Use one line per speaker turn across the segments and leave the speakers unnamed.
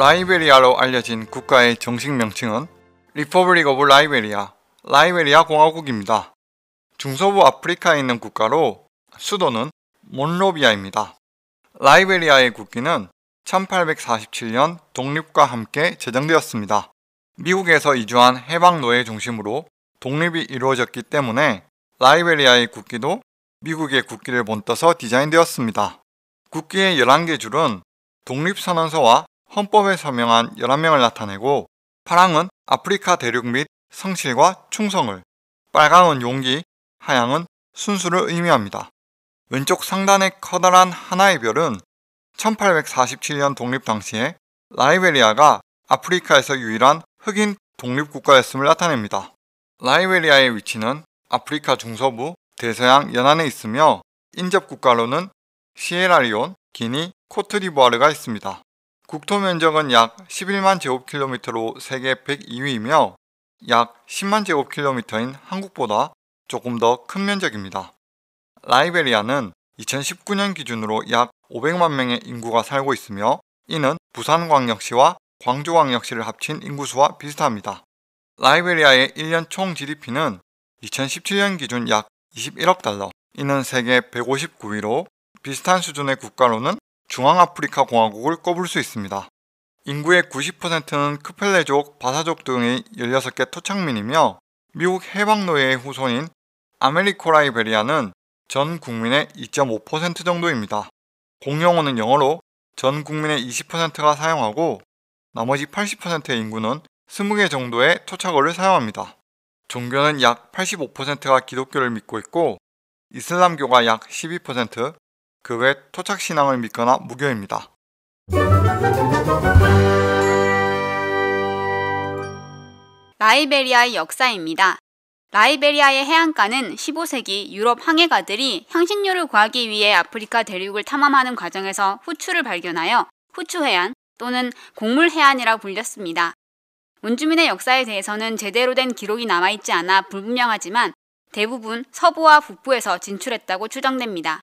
라이베리아로 알려진 국가의 정식 명칭은 리퍼블릭 오브 라이베리아, 라이베리아 공화국입니다. 중서부 아프리카에 있는 국가로 수도는 몬로비아입니다. 라이베리아의 국기는 1847년 독립과 함께 제정되었습니다. 미국에서 이주한 해방노예 중심으로 독립이 이루어졌기 때문에 라이베리아의 국기도 미국의 국기를 본떠서 디자인되었습니다. 국기의 11개 줄은 독립선언서와 헌법에 서명한 11명을 나타내고 파랑은 아프리카 대륙 및 성실과 충성을, 빨강은 용기, 하양은 순수를 의미합니다. 왼쪽 상단의 커다란 하나의 별은 1847년 독립 당시에 라이베리아가 아프리카에서 유일한 흑인 독립국가였음을 나타냅니다. 라이베리아의 위치는 아프리카 중서부 대서양 연안에 있으며 인접국가로는 시에라리온, 기니, 코트디부아르가 있습니다. 국토 면적은 약 11만 제곱킬로미터로 세계 102위이며 약 10만 제곱킬로미터인 한국보다 조금 더 큰 면적입니다. 라이베리아는 2019년 기준으로 약 500만 명의 인구가 살고 있으며 이는 부산광역시와 광주광역시를 합친 인구수와 비슷합니다. 라이베리아의 1년 총 GDP는 2017년 기준 약 21억 달러, 이는 세계 159위로 비슷한 수준의 국가로는 중앙아프리카 공화국을 꼽을 수 있습니다. 인구의 90%는 크펠레족, 바사족 등의 16개 토착민이며 미국 해방노예의 후손인 아메리코라이베리아는 전 국민의 2.5% 정도입니다. 공용어는 영어로 전 국민의 20%가 사용하고 나머지 80%의 인구는 20개 정도의 토착어를 사용합니다. 종교는 약 85%가 기독교를 믿고 있고 이슬람교가 약 12%, 그외 토착신앙을 믿거나 무교입니다.
라이베리아의 역사입니다. 라이베리아의 해안가는 15세기 유럽 항해가들이 향신료를 구하기 위해 아프리카 대륙을 탐험하는 과정에서 후추를 발견하여 후추해안 또는 곡물해안이라 불렸습니다. 원주민의 역사에 대해서는 제대로 된 기록이 남아있지 않아 불분명하지만 대부분 서부와 북부에서 진출했다고 추정됩니다.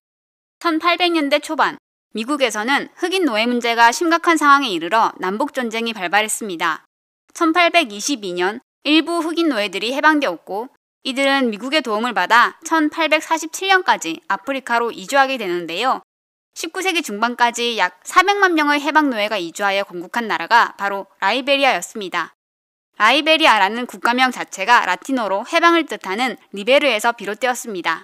1800년대 초반 미국에서는 흑인 노예 문제가 심각한 상황에 이르러 남북 전쟁이 발발했습니다. 1822년 일부 흑인 노예들이 해방되었고 이들은 미국의 도움을 받아 1847년까지 아프리카로 이주하게 되는데요. 19세기 중반까지 약 400만 명의 해방 노예가 이주하여 건국한 나라가 바로 라이베리아였습니다. 라이베리아라는 국가명 자체가 라틴어로 해방을 뜻하는 리베르에서 비롯되었습니다.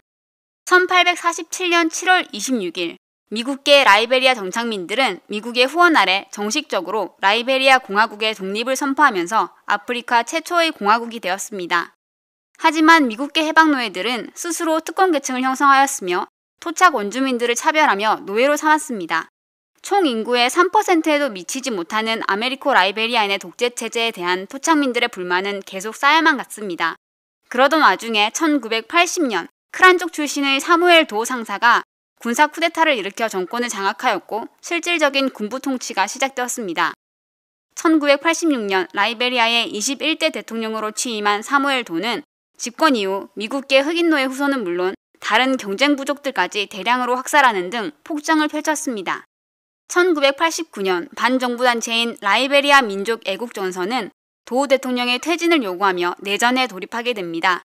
1847년 7월 26일 미국계 라이베리아 정착민들은 미국의 후원 아래 정식적으로 라이베리아 공화국의 독립을 선포하면서 아프리카 최초의 공화국이 되었습니다. 하지만 미국계 해방 노예들은 스스로 특권 계층을 형성하였으며 토착 원주민들을 차별하며 노예로 삼았습니다. 총 인구의 3%에도 미치지 못하는 아메리코 라이베리아인의 독재 체제에 대한 토착민들의 불만은 계속 쌓여만 갔습니다. 그러던 와중에 1980년 크란족 출신의 사무엘 도 상사가 군사 쿠데타를 일으켜 정권을 장악하였고 실질적인 군부 통치가 시작되었습니다. 1986년 라이베리아의 21대 대통령으로 취임한 사무엘 도는 집권 이후 미국계 흑인노예 후손은 물론 다른 경쟁 부족들까지 대량으로 학살하는 등 폭정을 펼쳤습니다. 1989년 반정부단체인 라이베리아 민족 애국전선은 도 대통령의 퇴진을 요구하며 내전에 돌입하게 됩니다.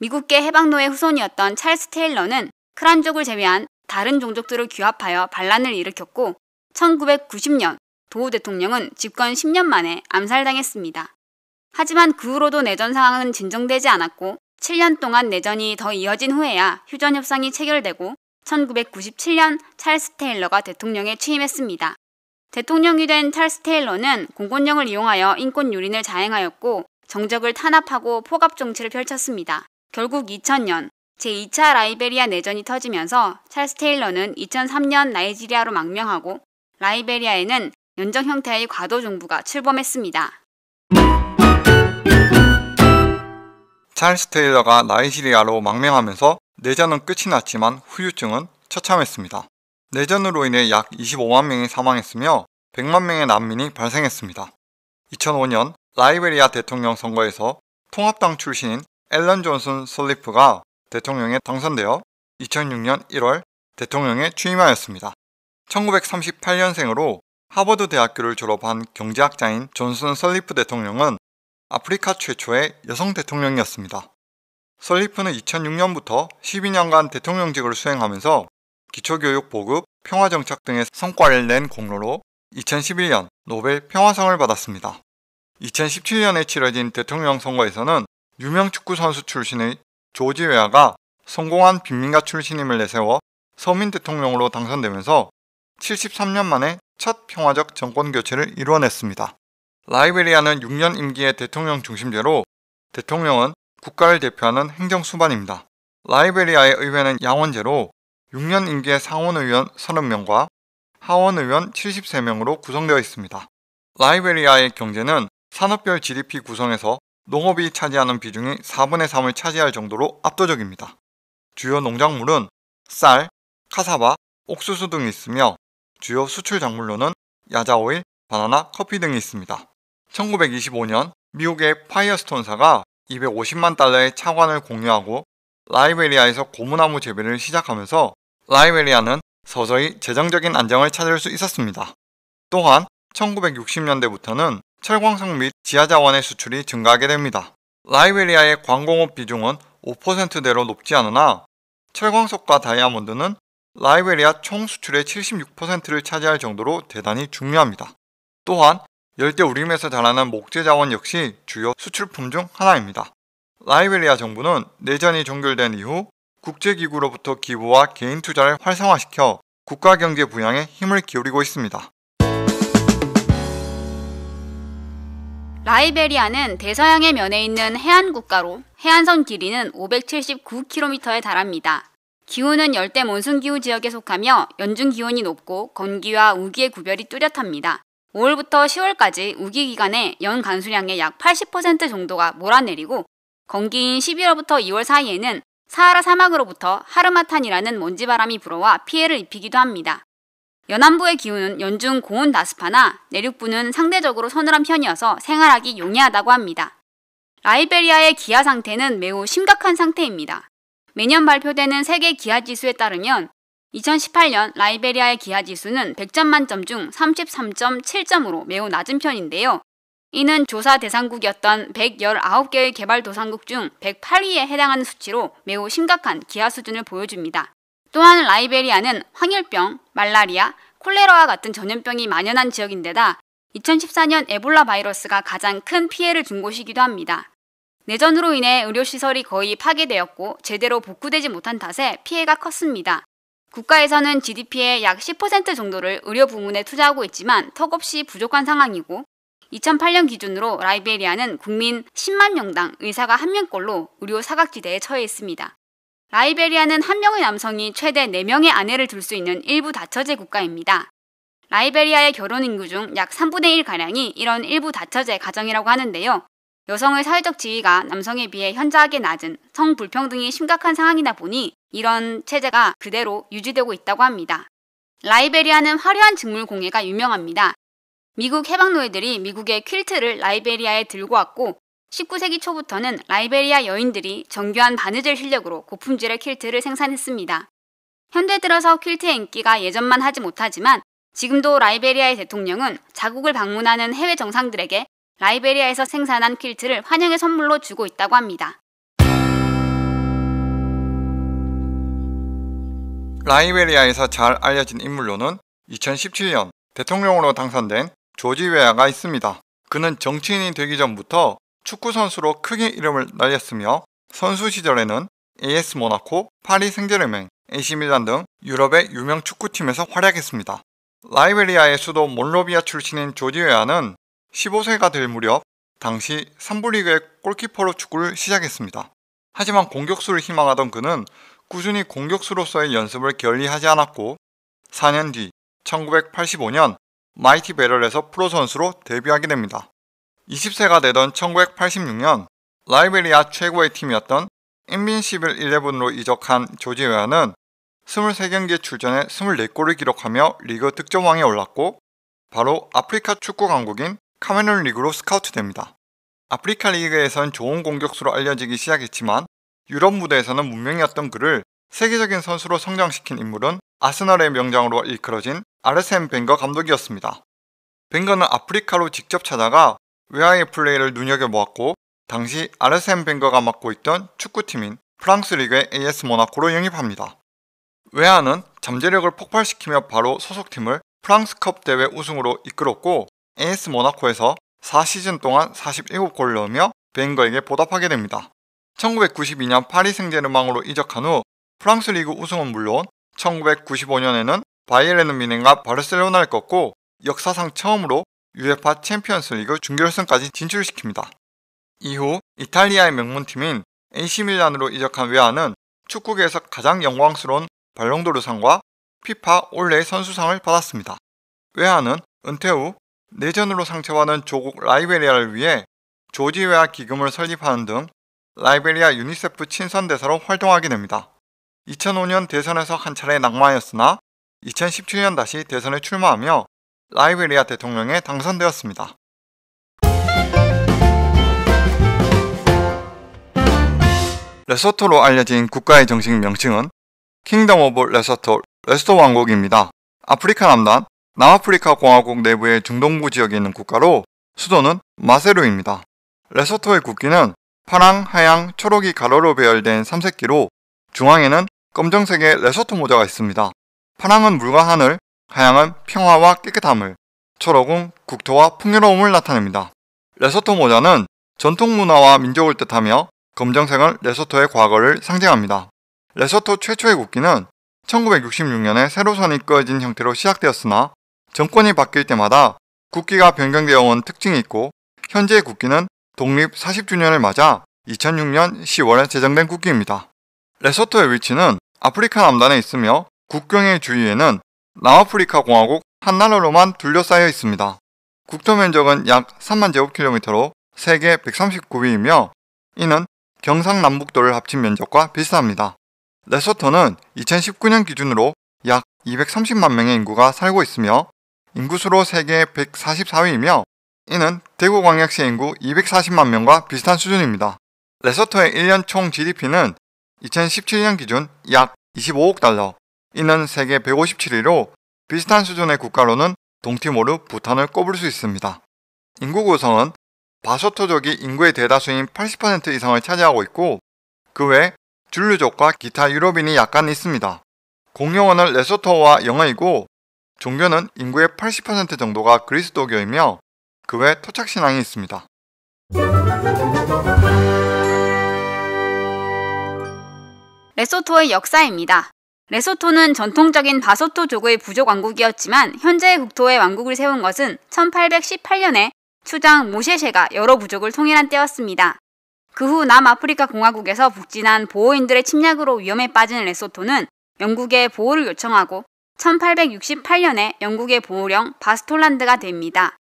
미국계 해방노예 후손이었던 찰스 테일러는 크란족을 제외한 다른 종족들을 규합하여 반란을 일으켰고 1990년 도우 대통령은 집권 10년 만에 암살당했습니다. 하지만 그 후로도 내전 상황은 진정되지 않았고 7년 동안 내전이 더 이어진 후에야 휴전 협상이 체결되고 1997년 찰스 테일러가 대통령에 취임했습니다. 대통령이 된 찰스 테일러는 공권력을 이용하여 인권 유린을 자행하였고 정적을 탄압하고 포갑 정치를 펼쳤습니다. 결국 2000년 제2차 라이베리아 내전이 터지면서 찰스 테일러는 2003년 나이지리아로 망명하고 라이베리아에는 연정 형태의 과도 정부가 출범했습니다.
찰스 테일러가 나이지리아로 망명하면서 내전은 끝이 났지만 후유증은 처참했습니다. 내전으로 인해 약 25만 명이 사망했으며 100만 명의 난민이 발생했습니다. 2005년 라이베리아 대통령 선거에서 통합당 출신인 앨런 존슨 슬리프가 대통령에 당선되어 2006년 1월 대통령에 취임하였습니다. 1938년생으로 하버드 대학교를 졸업한 경제학자인 존슨 설리프 대통령은 아프리카 최초의 여성 대통령이었습니다. 설리프는 2006년부터 12년간 대통령직을 수행하면서 기초교육 보급, 평화정착 등의 성과를 낸 공로로 2011년 노벨 평화상을 받았습니다. 2017년에 치러진 대통령 선거에서는 유명 축구 선수 출신의 조지 웨아가 성공한 빈민가 출신임을 내세워 서민 대통령으로 당선되면서 73년 만에 첫 평화적 정권 교체를 이뤄냈습니다. 라이베리아는 6년 임기의 대통령 중심제로 대통령은 국가를 대표하는 행정수반입니다. 라이베리아의 의회는 양원제로 6년 임기의 상원의원 30명과 하원의원 73명으로 구성되어 있습니다. 라이베리아의 경제는 산업별 GDP 구성에서 농업이 차지하는 비중이 4분의 3을 차지할 정도로 압도적입니다. 주요 농작물은 쌀, 카사바, 옥수수 등이 있으며 주요 수출 작물로는 야자오일, 바나나, 커피 등이 있습니다. 1925년 미국의 파이어스톤사가 250만 달러의 차관을 공유하고 라이베리아에서 고무나무 재배를 시작하면서 라이베리아는 서서히 재정적인 안정을 찾을 수 있었습니다. 또한 1960년대부터는 철광석 및 지하자원의 수출이 증가하게 됩니다. 라이베리아의 광공업 비중은 5%대로 높지 않으나 철광석과 다이아몬드는 라이베리아 총 수출의 76%를 차지할 정도로 대단히 중요합니다. 또한 열대 우림에서 자라는 목재 자원 역시 주요 수출품 중 하나입니다. 라이베리아 정부는 내전이 종결된 이후 국제기구로부터 기부와 개인 투자를 활성화시켜 국가 경제 부양에 힘을 기울이고 있습니다.
라이베리아는 대서양의 면에 있는 해안 국가로 해안선 길이는 579km에 달합니다. 기후는 열대 몬순 기후 지역에 속하며 연중 기온이 높고 건기와 우기의 구별이 뚜렷합니다. 5월부터 10월까지 우기 기간에 연간수량의약 80% 정도가 몰아내리고 건기인 11월부터 2월 사이에는 사하라 사막으로부터 하르마탄이라는 먼지바람이 불어와 피해를 입히기도 합니다. 연안부의 기후는 연중 고온 다습파나 내륙부는 상대적으로 서늘한 편이어서 생활하기 용이하다고 합니다. 라이베리아의 기아 상태는 매우 심각한 상태입니다. 매년 발표되는 세계 기아 지수에 따르면 2018년 라이베리아의 기아 지수는 100점 만점 중 33.7점으로 매우 낮은 편인데요. 이는 조사 대상국이었던 119개의 개발도상국 중 108위에 해당하는 수치로 매우 심각한 기아 수준을 보여줍니다. 또한 라이베리아는 황열병, 말라리아, 콜레라와 같은 전염병이 만연한 지역인데다 2014년 에볼라 바이러스가 가장 큰 피해를 준 곳이기도 합니다. 내전으로 인해 의료시설이 거의 파괴되었고 제대로 복구되지 못한 탓에 피해가 컸습니다. 국가에서는 GDP의 약 10% 정도를 의료 부문에 투자하고 있지만 턱없이 부족한 상황이고 2008년 기준으로 라이베리아는 국민 10만 명당 의사가 한명꼴로 의료 사각지대에 처해 있습니다. 라이베리아는 한 명의 남성이 최대 4명의 아내를 둘 수 있는 일부 다처제 국가입니다. 라이베리아의 결혼 인구 중 약 3분의 1가량이 이런 일부 다처제 가정이라고 하는데요. 여성의 사회적 지위가 남성에 비해 현저하게 낮은 성불평등이 심각한 상황이다 보니 이런 체제가 그대로 유지되고 있다고 합니다. 라이베리아는 화려한 직물 공예가 유명합니다. 미국 해방노예들이 미국의 퀼트를 라이베리아에 들고 왔고 19세기 초부터는 라이베리아 여인들이 정교한 바느질 실력으로 고품질의 퀼트를 생산했습니다. 현대 들어서 퀼트의 인기가 예전만 하지 못하지만 지금도 라이베리아의 대통령은 자국을 방문하는 해외 정상들에게 라이베리아에서 생산한 퀼트를 환영의 선물로 주고 있다고 합니다.
라이베리아에서 잘 알려진 인물로는 2017년 대통령으로 당선된 조지 웨아가 있습니다. 그는 정치인이 되기 전부터 축구 선수로 크게 이름을 날렸으며 선수 시절에는 AS 모나코, 파리 생제르맹, AC밀란 등 유럽의 유명 축구팀에서 활약했습니다. 라이베리아의 수도 몰로비아 출신인 조지 웨아는 15세가 될 무렵 당시 3부 리그의 골키퍼로 축구를 시작했습니다. 하지만 공격수를 희망하던 그는 꾸준히 공격수로서의 연습을 결리하지 않았고 4년 뒤 1985년 마이티 베럴에서 프로 선수로 데뷔하게 됩니다. 20세가 되던 1986년 라이베리아 최고의 팀이었던 인빈시빌 11으로 이적한 조지 웨어는 23경기에 출전해 24골을 기록하며 리그 득점왕에 올랐고 바로 아프리카 축구 강국인 카메룬 리그로 스카우트됩니다. 아프리카 리그에선 좋은 공격수로 알려지기 시작했지만 유럽 무대에서는 문명이었던 그를 세계적인 선수로 성장시킨 인물은 아스널의 명장으로 일컬어진 아르센 벵거 감독이었습니다. 벵거는 아프리카로 직접 찾아가 외야의 플레이를 눈여겨보았고 당시 아르센 벵거가 맡고 있던 축구팀인 프랑스 리그의 AS 모나코로 영입합니다. 외야는 잠재력을 폭발시키며 바로 소속팀을 프랑스컵 대회 우승으로 이끌었고 AS 모나코에서 4시즌 동안 47골을 넣으며 벵거에게 보답하게 됩니다. 1992년 파리 생제르망으로 이적한 후 프랑스 리그 우승은 물론 1995년에는 바이에르는 미넨과 바르셀로나를 꺾고 역사상 처음으로 유에파 챔피언스 리그 준결승까지 진출시킵니다. 이후 이탈리아의 명문팀인 AC 밀란으로 이적한 외아는 축구계에서 가장 영광스러운 발롱도르상과 피파 올레의 선수상을 받았습니다. 외아는 은퇴 후 내전으로 상처받은 조국 라이베리아를 위해 조지 외아 기금을 설립하는 등 라이베리아 유니세프 친선대사로 활동하게 됩니다. 2005년 대선에서 한 차례 낙마하였으나 2017년 다시 대선에 출마하며 라이베리아 대통령에 당선되었습니다. 레소토로 알려진 국가의 정식 명칭은 킹덤 오브 레소토, 레소토 왕국입니다. 아프리카 남단, 남아프리카 공화국 내부의 중동부 지역에 있는 국가로 수도는 마세루입니다. 레소토의 국기는 파랑, 하양, 초록이 가로로 배열된 3색기로 중앙에는 검정색의 레소토 모자가 있습니다. 파랑은 물과 하늘, 다양한 평화와 깨끗함을, 초록은 국토와 풍요로움을 나타냅니다. 레소토 모자는 전통 문화와 민족을 뜻하며 검정색은 레소토의 과거를 상징합니다. 레소토 최초의 국기는 1966년에 세로 선이 끄어진 형태로 시작되었으나 정권이 바뀔 때마다 국기가 변경되어 온 특징이 있고 현재의 국기는 독립 40주년을 맞아 2006년 10월에 제정된 국기입니다. 레소토의 위치는 아프리카 남단에 있으며 국경의 주위에는 남아프리카 공화국 한 나라로만 둘러싸여 있습니다. 국토 면적은 약 3만 제곱킬로미터로 세계 139위이며 이는 경상남북도를 합친 면적과 비슷합니다. 레소토는 2019년 기준으로 약 230만 명의 인구가 살고 있으며 인구수로 세계 144위이며 이는 대구광역시 인구 240만 명과 비슷한 수준입니다. 레소토의 1년 총 GDP는 2017년 기준 약 25억 달러, 이는 세계 157위로 비슷한 수준의 국가로는 동티모르 부탄을 꼽을 수 있습니다. 인구 구성은 바소토족이 인구의 대다수인 80% 이상을 차지하고 있고 그 외줄류족과 기타 유럽인이 약간 있습니다. 공용어는 레소토와 영어이고 종교는 인구의 80% 정도가 그리스도교이며 그 외 토착신앙이 있습니다.
레소토의 역사입니다. 레소토는 전통적인 바소토족의 부족 왕국이었지만 현재의 국토의 왕국을 세운 것은 1818년에 추장 모셰셰가 여러 부족을 통일한 때였습니다. 그 후 남아프리카 공화국에서 북진한 보호인들의 침략으로 위험에 빠진 레소토는 영국의 보호를 요청하고 1868년에 영국의 보호령 바스톨란드가 됩니다.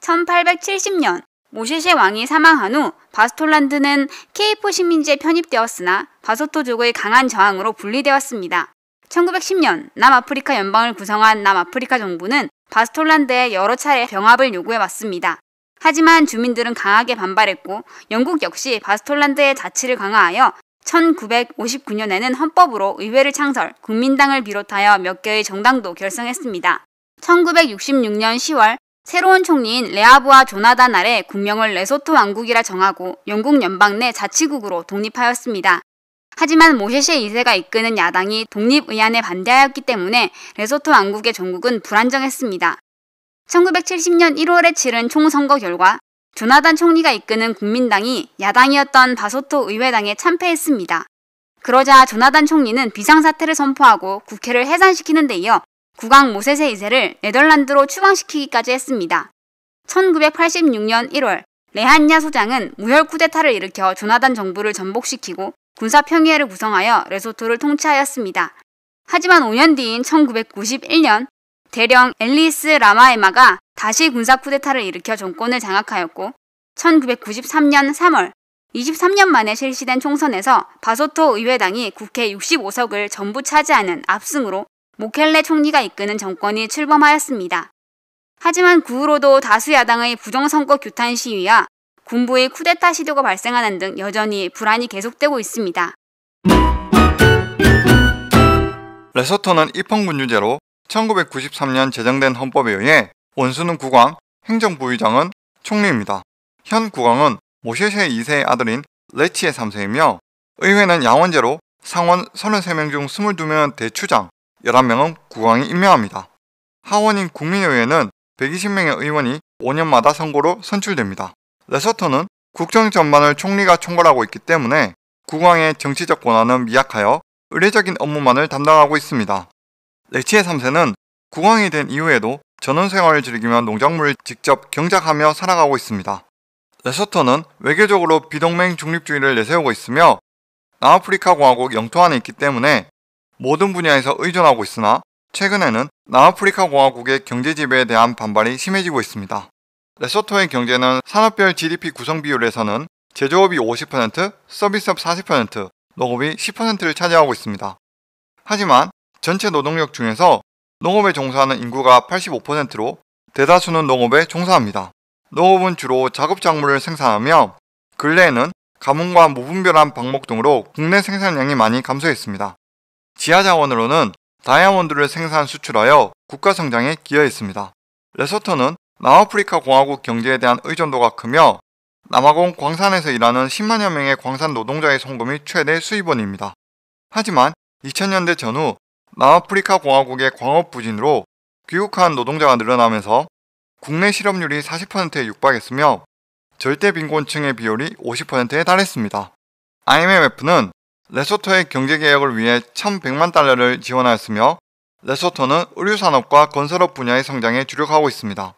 1870년 모셰셰 왕이 사망한 후 바스톨란드는 케이프 식민지에 편입되었으나 바소토족의 강한 저항으로 분리되었습니다. 1910년 남아프리카 연방을 구성한 남아프리카 정부는 바스톨란드에 여러 차례 병합을 요구해 왔습니다. 하지만 주민들은 강하게 반발했고 영국 역시 바스톨란드의 자치를 강화하여 1959년에는 헌법으로 의회를 창설, 국민당을 비롯하여 몇 개의 정당도 결성했습니다. 1966년 10월 새로운 총리인 레아부아 조나단 아래 국명을 레소토 왕국이라 정하고 영국 연방 내 자치국으로 독립하였습니다. 하지만 모셰시의 2세가 이끄는 야당이 독립의안에 반대하였기 때문에 레소토 왕국의 전국은 불안정했습니다. 1970년 1월에 치른 총선거 결과 조나단 총리가 이끄는 국민당이 야당이었던 바소토 의회당에 참패했습니다. 그러자 조나단 총리는 비상사태를 선포하고 국회를 해산시키는 데 이어 국왕 모세세 2세를 네덜란드로 추방시키기까지 했습니다. 1986년 1월 레한야 소장은 무혈 쿠데타를 일으켜 조나단 정부를 전복시키고 군사 평의회를 구성하여 레소토를 통치하였습니다. 하지만 5년 뒤인 1991년 대령 엘리스 라마에마가 다시 군사 쿠데타를 일으켜 정권을 장악하였고 1993년 3월 23년 만에 실시된 총선에서 바소토 의회당이 국회 65석을 전부 차지하는 압승으로 모켈레 총리가 이끄는 정권이 출범하였습니다. 하지만 그 후로도 다수 야당의 부정선거 규탄 시위와 군부의 쿠데타 시도가 발생하는 등 여전히 불안이 계속되고 있습니다.
레소토는 입헌군유제로 1993년 제정된 헌법에 의해 원수는 국왕, 행정부의장은 총리입니다. 현 국왕은 모셰세 2세의 아들인 레치의 3세이며 의회는 양원제로 상원 33명 중 22명은 대추장, 11명은 국왕이 임명합니다. 하원인 국민의회는 120명의 의원이 5년마다 선거로 선출됩니다. 레서터는 국정 전반을 총리가 총괄하고 있기 때문에 국왕의 정치적 권한은 미약하여 의례적인 업무만을 담당하고 있습니다. 레치의 3세는 국왕이 된 이후에도 전원생활을 즐기며 농작물을 직접 경작하며 살아가고 있습니다. 레서터는 외교적으로 비동맹 중립주의를 내세우고 있으며 남아프리카 공화국 영토 안에 있기 때문에 모든 분야에서 의존하고 있으나 최근에는 남아프리카 공화국의 경제 지배에 대한 반발이 심해지고 있습니다. 레소토의 경제는 산업별 GDP 구성 비율에서는 제조업이 50%, 서비스업 40%, 농업이 10%를 차지하고 있습니다. 하지만 전체 노동력 중에서 농업에 종사하는 인구가 85%로 대다수는 농업에 종사합니다. 농업은 주로 작업작물을 생산하며 근래에는 가뭄과 무분별한 방목 등으로 국내 생산량이 많이 감소했습니다. 지하자원으로는 다이아몬드를 생산 수출하여 국가성장에 기여했습니다. 레소토는 남아프리카 공화국 경제에 대한 의존도가 크며 남아공 광산에서 일하는 10만여 명의 광산 노동자의 송금이 최대 수입원입니다. 하지만 2000년대 전후 남아프리카 공화국의 광업 부진으로 귀국한 노동자가 늘어나면서 국내 실업률이 40%에 육박했으며 절대 빈곤층의 비율이 50%에 달했습니다. IMF는 레소토의 경제개혁을 위해 1100만 달러를 지원하였으며 레소토는 의류산업과 건설업 분야의 성장에 주력하고 있습니다.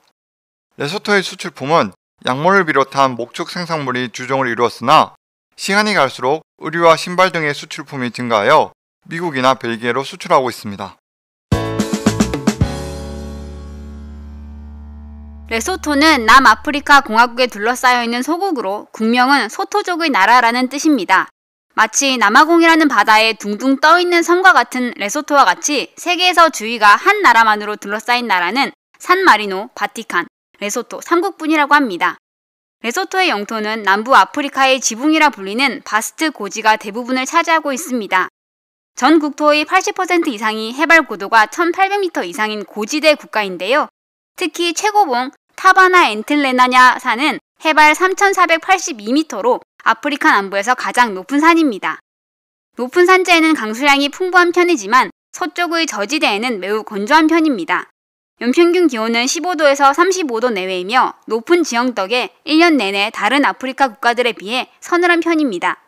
레소토의 수출 품은 약물을 비롯한 목축 생산물이 주종을 이루었으나 시간이 갈수록 의류와 신발 등의 수출품이 증가하여 미국이나 벨기에로 수출하고 있습니다.
레소토는 남아프리카 공화국에 둘러싸여 있는 소국으로 국명은 소토족의 나라라는 뜻입니다. 마치 남아공이라는 바다에 둥둥 떠 있는 섬과 같은 레소토와 같이 세계에서 주위가 한 나라만으로 둘러싸인 나라는 산마리노, 바티칸, 레소토 삼국분이라고 합니다. 레소토의 영토는 남부 아프리카의 지붕이라 불리는 바스트 고지가 대부분을 차지하고 있습니다. 전 국토의 80% 이상이 해발 고도가 1800m 이상인 고지대 국가인데요. 특히 최고봉 타바나 엔틀레나냐 산은 해발 3482m로 아프리카 남부에서 가장 높은 산입니다. 높은 산지에는 강수량이 풍부한 편이지만 서쪽의 저지대에는 매우 건조한 편입니다. 연평균 기온은 15도에서 35도 내외이며 높은 지형 덕에 1년 내내 다른 아프리카 국가들에 비해 서늘한 편입니다.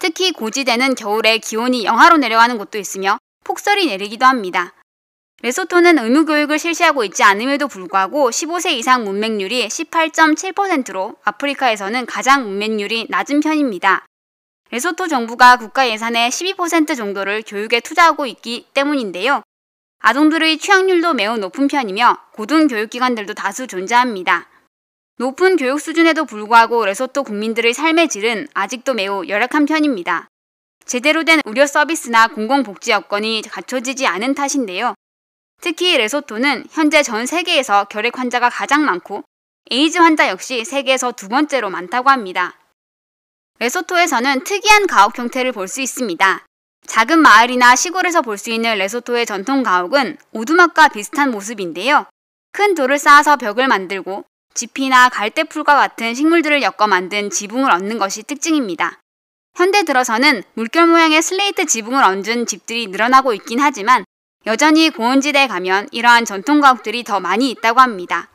특히 고지대는 겨울에 기온이 영하로 내려가는 곳도 있으며 폭설이 내리기도 합니다. 레소토는 의무교육을 실시하고 있지 않음에도 불구하고 15세 이상 문맹률이 18.7%로 아프리카에서는 가장 문맹률이 낮은 편입니다. 레소토 정부가 국가 예산의 12% 정도를 교육에 투자하고 있기 때문인데요. 아동들의 취학률도 매우 높은 편이며 고등교육기관들도 다수 존재합니다. 높은 교육 수준에도 불구하고 레소토 국민들의 삶의 질은 아직도 매우 열악한 편입니다. 제대로 된 의료 서비스나 공공복지 여건이 갖춰지지 않은 탓인데요. 특히 레소토는 현재 전 세계에서 결핵 환자가 가장 많고 에이즈 환자 역시 세계에서 두 번째로 많다고 합니다. 레소토에서는 특이한 가옥 형태를 볼 수 있습니다. 작은 마을이나 시골에서 볼 수 있는 레소토의 전통 가옥은 오두막과 비슷한 모습인데요. 큰 돌을 쌓아서 벽을 만들고 지피나 갈대풀과 같은 식물들을 엮어 만든 지붕을 얹는 것이 특징입니다. 현대 들어서는 물결 모양의 슬레이트 지붕을 얹은 집들이 늘어나고 있긴 하지만 여전히 고온지대에 가면 이러한 전통 가옥들이 더 많이 있다고 합니다.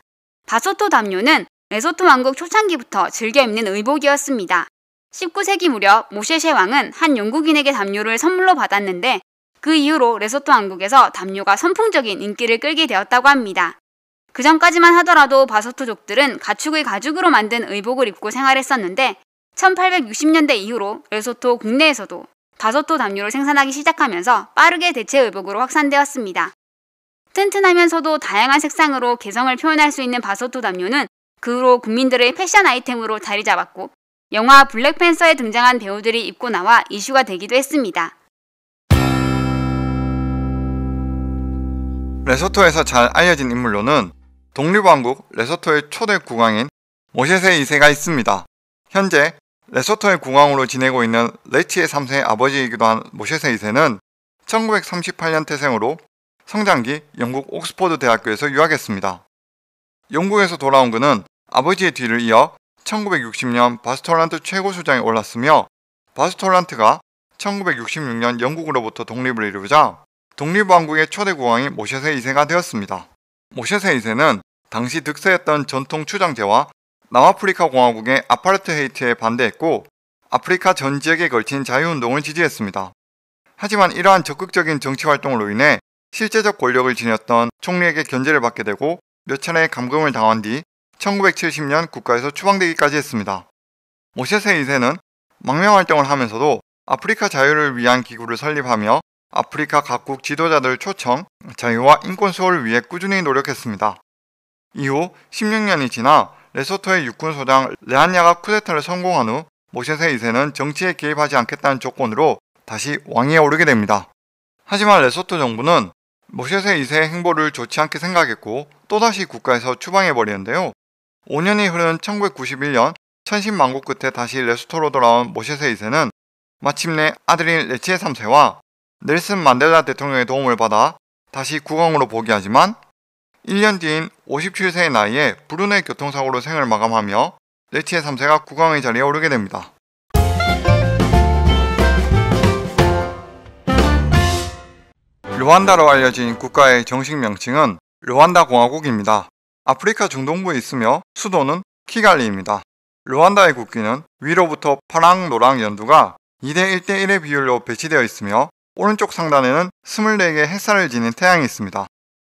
바소토 담요는 레소토 왕국 초창기부터 즐겨 입는 의복이었습니다. 19세기 무렵 모셰쉐 왕은 한 영국인에게 담요를 선물로 받았는데 그 이후로 레소토 왕국에서 담요가 선풍적인 인기를 끌게 되었다고 합니다. 그 전까지만 하더라도 바소토족들은 가축의 가죽으로 만든 의복을 입고 생활했었는데 1860년대 이후로 레소토 국내에서도 바소토 담요를 생산하기 시작하면서 빠르게 대체 의복으로 확산되었습니다. 튼튼하면서도 다양한 색상으로 개성을 표현할 수 있는 바소토 담요는 그후로 국민들의 패션 아이템으로 자리 잡았고 영화 블랙팬서에 등장한 배우들이 입고 나와 이슈가 되기도 했습니다.
레소토에서 잘 알려진 인물로는 독립왕국 레소토의 초대 국왕인 모세세 2세가 있습니다. 현재 레소토의 국왕으로 지내고 있는 레치의 3세의 아버지이기도 한 모세세 2세는 1938년 태생으로 성장기 영국 옥스퍼드 대학교에서 유학했습니다. 영국에서 돌아온 그는 아버지의 뒤를 이어 1960년 바스톨란트 최고 수장에 올랐으며 바스톨란트가 1966년 영국으로부터 독립을 이루자 독립왕국의 초대 국왕이 모셰세 2세가 되었습니다. 모셰세 2세는 당시 득세했던 전통 추장제와 남아프리카 공화국의 아파르트헤이트에 반대했고 아프리카 전 지역에 걸친 자유운동을 지지했습니다. 하지만 이러한 적극적인 정치 활동으로 인해 실제적 권력을 지녔던 총리에게 견제를 받게 되고 몇 차례 의 감금을 당한 뒤 1970년 국가에서 추방되기까지 했습니다. 모세세 2세는 망명 활동을 하면서도 아프리카 자유를 위한 기구를 설립하며 아프리카 각국 지도자들 초청, 자유와 인권 수호를 위해 꾸준히 노력했습니다. 이후 16년이 지나 레소토의 육군소장 레안야가 쿠데타를 성공한 후 모세세 2세는 정치에 개입하지 않겠다는 조건으로 다시 왕위에 오르게 됩니다. 하지만 레소토 정부는 모세세 2세의 행보를 좋지 않게 생각했고 또다시 국가에서 추방해버리는데요. 5년이 흐른 1991년 천신만국 끝에 다시 레스토로 돌아온 모셰세 2세는 마침내 아들인 레치에 3세와 넬슨 만델라 대통령의 도움을 받아 다시 국왕으로 복귀하지만 1년 뒤인 57세의 나이에 브루네의 교통사고로 생을 마감하며 레치의 3세가 국왕의 자리에 오르게 됩니다. 르완다로 알려진 국가의 정식 명칭은 르완다 공화국입니다. 아프리카 중동부에 있으며 수도는 키갈리입니다. 르완다의 국기는 위로부터 파랑 노랑 연두가 2대 1대 1의 비율로 배치되어 있으며 오른쪽 상단에는 24개의 햇살을 지닌 태양이 있습니다.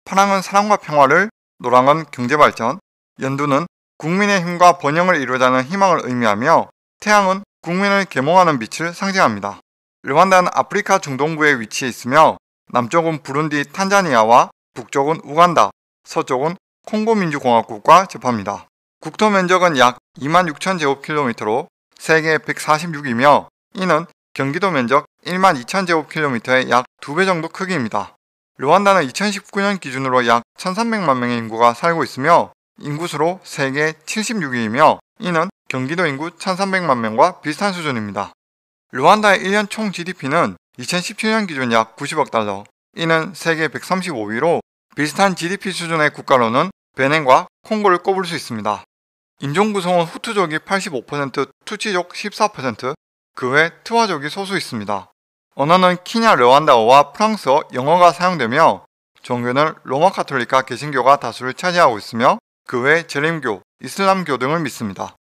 파랑은 사랑과 평화를, 노랑은 경제발전, 연두는 국민의 힘과 번영을 이루자는 희망을 의미하며 태양은 국민을 계몽하는 빛을 상징합니다. 르완다는 아프리카 중동부에 위치해 있으며 남쪽은 부룬디 탄자니아와 북쪽은 우간다, 서쪽은 콩고민주공화국과 접합니다. 국토 면적은 약26,000 제곱킬로미터로 세계 146이며 이는 경기도 면적 12,000 제곱킬로미터의 약 2배 정도 크기입니다. 르완다는 2019년 기준으로 약 1,300만 명의 인구가 살고 있으며 인구수로 세계 76위이며 이는 경기도 인구 1,300만 명과 비슷한 수준입니다. 르완다의 1년 총 GDP는 2017년 기준 약 90억 달러, 이는 세계 135위로 비슷한 GDP 수준의 국가로는 베냉과 콩고를 꼽을 수 있습니다. 인종구성은 후투족이 85%, 투치족 14%, 그 외 트와족이 소수 있습니다. 언어는 키냐 르완다어와 프랑스어, 영어가 사용되며 종교는 로마 카톨릭과 개신교가 다수를 차지하고 있으며 그 외 제림교, 이슬람교 등을 믿습니다.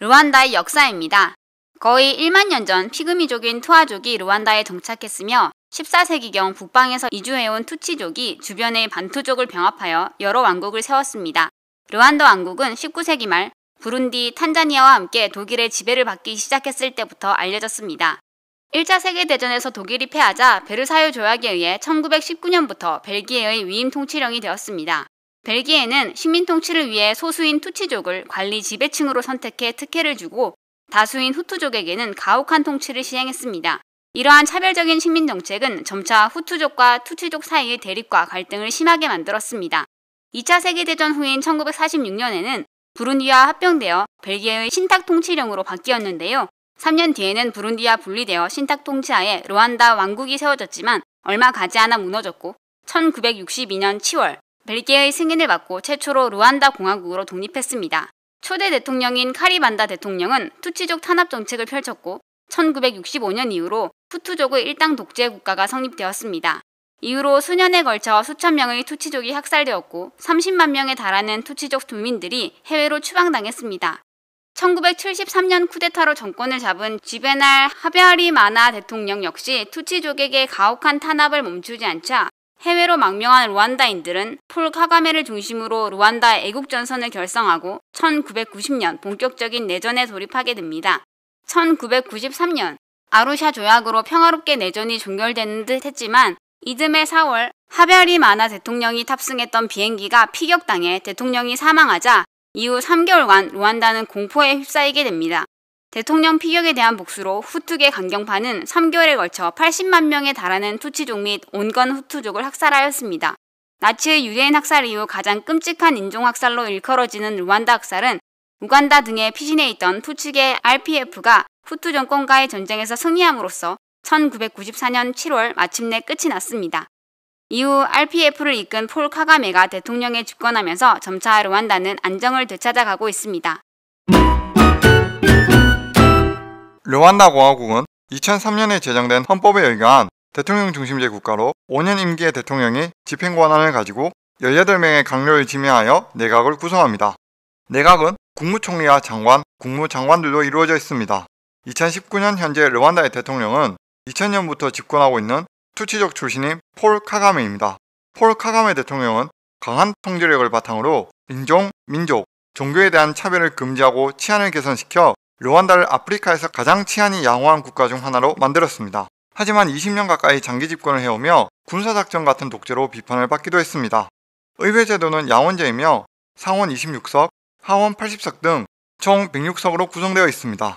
르완다의 역사입니다. 거의 1만 년 전 피그미족인 투아족이 르완다에 정착했으며 14세기경 북방에서 이주해온 투치족이 주변의 반투족을 병합하여 여러 왕국을 세웠습니다. 르완더 왕국은 19세기 말 부룬디, 탄자니아와 함께 독일의 지배를 받기 시작했을 때부터 알려졌습니다. 1차 세계대전에서 독일이 패하자 베르사유 조약에 의해 1919년부터 벨기에의 위임 통치령이 되었습니다. 벨기에는 식민 통치를 위해 소수인 투치족을 관리 지배층으로 선택해 특혜를 주고 다수인 후투족에게는 가혹한 통치를 시행했습니다. 이러한 차별적인 식민 정책은 점차 후투족과 투치족 사이의 대립과 갈등을 심하게 만들었습니다. 2차 세계대전 후인 1946년에는 부룬디와 합병되어 벨기에의 신탁 통치령으로 바뀌었는데요. 3년 뒤에는 부룬디와 분리되어 신탁 통치하에 루안다 왕국이 세워졌지만 얼마 가지 않아 무너졌고 1962년 7월 벨기에의 승인을 받고 최초로 루안다 공화국으로 독립했습니다. 초대 대통령인 카리반다 대통령은 투치족 탄압 정책을 펼쳤고 1965년 이후로 후투족의 일당 독재 국가가 성립되었습니다. 이후로 수년에 걸쳐 수천 명의 투치족이 학살되었고 30만 명에 달하는 투치족 주민들이 해외로 추방당했습니다. 1973년 쿠데타로 정권을 잡은 지베날 하베아리마나 대통령 역시 투치족에게 가혹한 탄압을 멈추지 않자 해외로 망명한 루안다인들은 폴 카가메를 중심으로 루안다 애국 전선을 결성하고 1990년 본격적인 내전에 돌입하게 됩니다. 1993년 아루샤 조약으로 평화롭게 내전이 종결되는 듯 했지만 이듬해 4월 하베리 마나 대통령이 탑승했던 비행기가 피격당해 대통령이 사망하자 이후 3개월간 루안다는 공포에 휩싸이게 됩니다. 대통령 피격에 대한 복수로 후투계 강경파는 3개월에 걸쳐 80만 명에 달하는 투치족 및 온건 후투족을 학살하였습니다. 나치의 유대인 학살 이후 가장 끔찍한 인종 학살로 일컬어지는 루안다 학살은 우간다 등에 피신해 있던 투치계 RPF가 후투 정권과의 전쟁에서 승리함으로써 1994년 7월 마침내 끝이 났습니다. 이후 RPF를 이끈 폴 카가메가 대통령에 집권하면서 점차 르완다는 안정을 되찾아가고 있습니다.
르완다 공화국은 2003년에 제정된 헌법에 의거한 대통령 중심제 국가로 5년 임기의 대통령이 집행권한을 가지고 18명의 강료를 지명하여 내각을 구성합니다. 내각은 국무총리와 장관, 국무장관들로 이루어져 있습니다. 2019년 현재 르완다의 대통령은 2000년부터 집권하고 있는 투치족 출신인 폴 카가메입니다. 폴 카가메 대통령은 강한 통제력을 바탕으로 인종, 민족, 종교에 대한 차별을 금지하고 치안을 개선시켜 르완다를 아프리카에서 가장 치안이 양호한 국가 중 하나로 만들었습니다. 하지만 20년 가까이 장기 집권을 해오며 군사작전 같은 독재로 비판을 받기도 했습니다. 의회 제도는 양원제이며 상원 26석, 하원 80석 등 총 106석으로 구성되어 있습니다.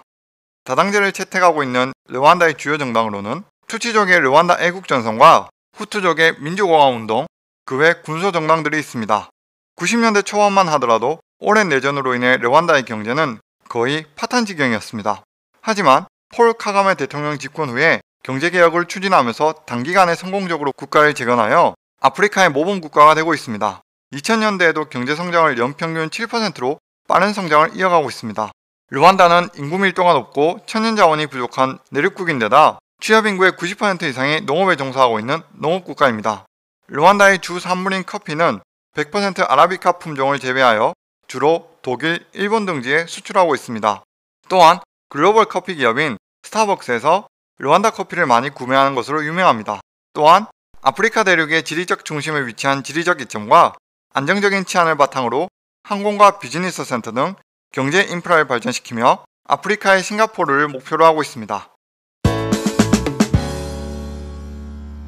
자당제를 채택하고 있는 르완다의 주요 정당으로는 투치족의 르완다 애국전선과 후투족의 민주공화운동, 그 외 군소정당들이 있습니다. 90년대 초반만 하더라도 오랜 내전으로 인해 르완다의 경제는 거의 파탄 지경이었습니다. 하지만 폴 카가메 대통령 집권 후에 경제개혁을 추진하면서 단기간에 성공적으로 국가를 재건하여 아프리카의 모범 국가가 되고 있습니다. 2000년대에도 경제성장을 연평균 7%로 빠른 성장을 이어가고 있습니다. 르완다는 인구 밀도가 높고 천연 자원이 부족한 내륙국인데다 취업 인구의 90% 이상이 농업에 종사하고 있는 농업 국가입니다. 르완다의 주 산물인 커피는 100% 아라비카 품종을 재배하여 주로 독일, 일본 등지에 수출하고 있습니다. 또한 글로벌 커피 기업인 스타벅스에서 르완다 커피를 많이 구매하는 것으로 유명합니다. 또한 아프리카 대륙의 지리적 중심에 위치한 지리적 이점과 안정적인 치안을 바탕으로 항공과 비즈니스 센터 등 경제 인프라를 발전시키며 아프리카의 싱가포르를 목표로 하고 있습니다.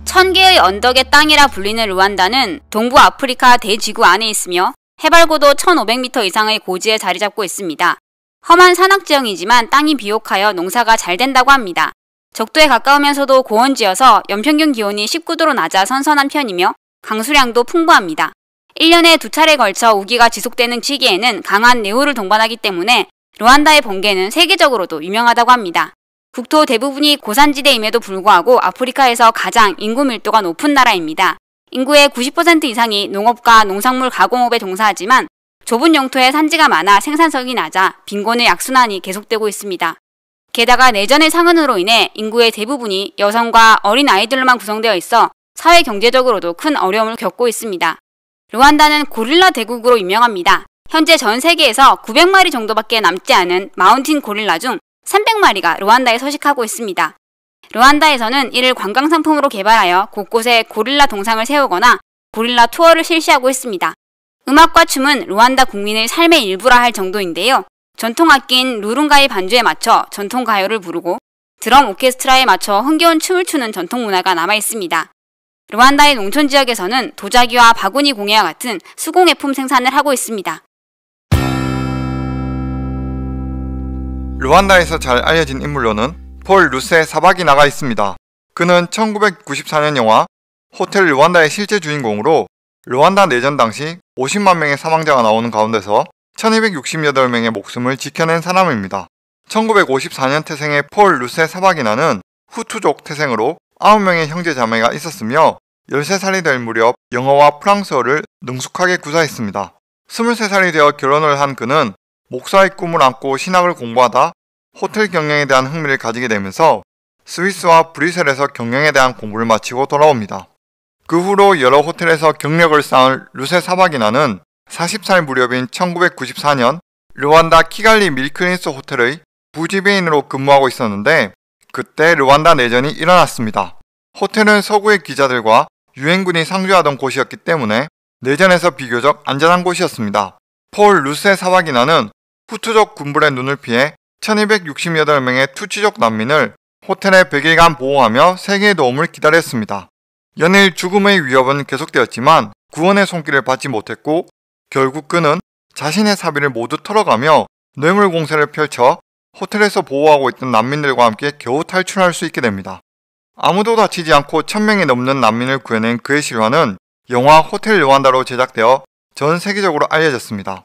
천개의 언덕의 땅이라 불리는 루안다는 동부 아프리카 대지구 안에 있으며 해발고도 1500m 이상의 고지에 자리 잡고 있습니다. 험한 산악지형이지만 땅이 비옥하여 농사가 잘 된다고 합니다. 적도에 가까우면서도 고원지여서 연평균 기온이 19도로 낮아 선선한 편이며 강수량도 풍부합니다. 1년에 두 차례 걸쳐 우기가 지속되는 시기에는 강한 네오를 동반하기 때문에 루안다의 번개는 세계적으로도 유명하다고 합니다. 국토 대부분이 고산지대임에도 불구하고 아프리카에서 가장 인구 밀도가 높은 나라입니다. 인구의 90% 이상이 농업과 농산물 가공업에 종사하지만 좁은 영토에 산지가 많아 생산성이 낮아 빈곤의 약순환이 계속되고 있습니다. 게다가 내전의 상흔으로 인해 인구의 대부분이 여성과 어린 아이들로만 구성되어 있어 사회 경제적으로도 큰 어려움을 겪고 있습니다. 르안다는 고릴라 대국으로 유명합니다. 현재 전 세계에서 900마리 정도밖에 남지 않은 마운틴 고릴라 중 300마리가 르안다에 서식하고 있습니다. 르안다에서는 이를 관광 상품으로 개발하여 곳곳에 고릴라 동상을 세우거나 고릴라 투어를 실시하고 있습니다. 음악과 춤은 르안다 국민의 삶의 일부라 할 정도인데요. 전통 악기인 루룽가의 반주에 맞춰 전통 가요를 부르고 드럼 오케스트라에 맞춰 흥겨운 춤을 추는 전통 문화가 남아 있습니다. 르완다의 농촌 지역에서는 도자기와 바구니 공예와 같은 수공예품 생산을 하고 있습니다.
르완다에서 잘 알려진 인물로는 폴루세 사박이 나가 있습니다. 그는 1994년 영화 호텔 르완다의 실제 주인공으로 르완다 내전 당시 50만 명의 사망자가 나오는 가운데서 1268명의 목숨을 지켜낸 사람입니다. 1954년 태생의 폴 루세 사박이나는 후투족 태생으로 9명의 형제 자매가 있었으며 13살이 될 무렵 영어와 프랑스어를 능숙하게 구사했습니다. 23살이 되어 결혼을 한 그는 목사의 꿈을 안고 신학을 공부하다 호텔 경영에 대한 흥미를 가지게 되면서 스위스와 브뤼셀에서 경영에 대한 공부를 마치고 돌아옵니다. 그 후로 여러 호텔에서 경력을 쌓은 루세 사박이나는 40살 무렵인 1994년 르완다 키갈리 밀크린스 호텔의 부지배인으로 근무하고 있었는데 그때 르완다 내전이 일어났습니다. 호텔은 서구의 기자들과 유엔군이 상주하던 곳이었기 때문에 내전에서 비교적 안전한 곳이었습니다. 폴 루세 사와기나는 후투족 군부의 눈을 피해 1268명의 투치족 난민을 호텔에 100일간 보호하며 세계의 도움을 기다렸습니다. 연일 죽음의 위협은 계속되었지만 구원의 손길을 받지 못했고 결국 그는 자신의 사비를 모두 털어가며 뇌물 공세를 펼쳐 호텔에서 보호하고 있던 난민들과 함께 겨우 탈출할 수 있게 됩니다. 아무도 다치지 않고 1000명이 넘는 난민을 구해낸 그의 실화는 영화 호텔 르완다로 제작되어 전 세계적으로 알려졌습니다.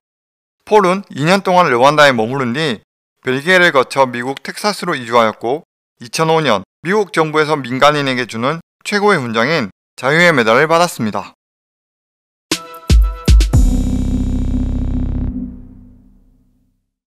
폴은 2년 동안 르완다에 머무른 뒤 벨기에를 거쳐 미국 텍사스로 이주하였고 2005년 미국 정부에서 민간인에게 주는 최고의 훈장인 자유의 메달을 받았습니다.